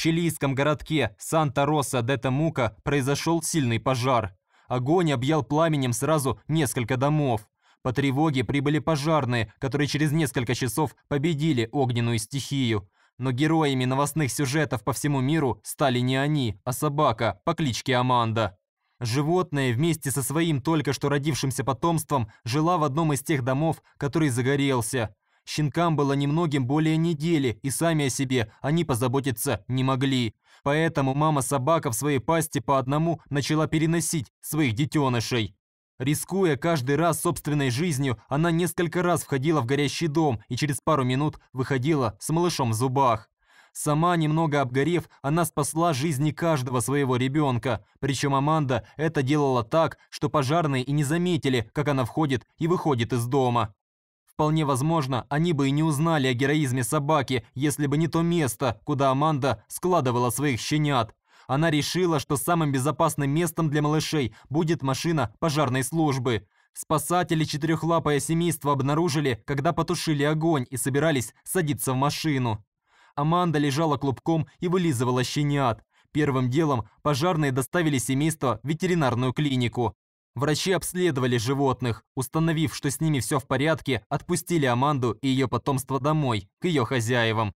чилийском городке Санта-Роса-де-Тамука произошел сильный пожар. Огонь объял пламенем сразу несколько домов. По тревоге прибыли пожарные, которые через несколько часов победили огненную стихию. Но героями новостных сюжетов по всему миру стали не они, а собака по кличке Аманда. Животное вместе со своим только что родившимся потомством жила в одном из тех домов, который загорелся. Щенкам было немногим более недели, и сами о себе они позаботиться не могли. Поэтому мама-собака в своей пасти по одному начала переносить своих детенышей. Рискуя каждый раз собственной жизнью, она несколько раз входила в горящий дом и через пару минут выходила с малышом в зубах. Сама, немного обгорев, она спасла жизни каждого своего ребенка. Причем Аманда это делала так, что пожарные и не заметили, как она входит и выходит из дома. Вполне возможно, они бы и не узнали о героизме собаки, если бы не то место, куда Аманда складывала своих щенят. Она решила, что самым безопасным местом для малышей будет машина пожарной службы. Спасатели четырехлапое семейство обнаружили, когда потушили огонь и собирались садиться в машину. Аманда лежала клубком и вылизывала щенят. Первым делом пожарные доставили семейство в ветеринарную клинику. Врачи обследовали животных, установив, что с ними все в порядке, отпустили Аманду и ее потомство домой, к ее хозяевам.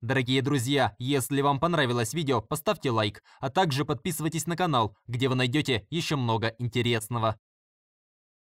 Дорогие друзья, если вам понравилось видео, поставьте лайк, а также подписывайтесь на канал, где вы найдете еще много интересного.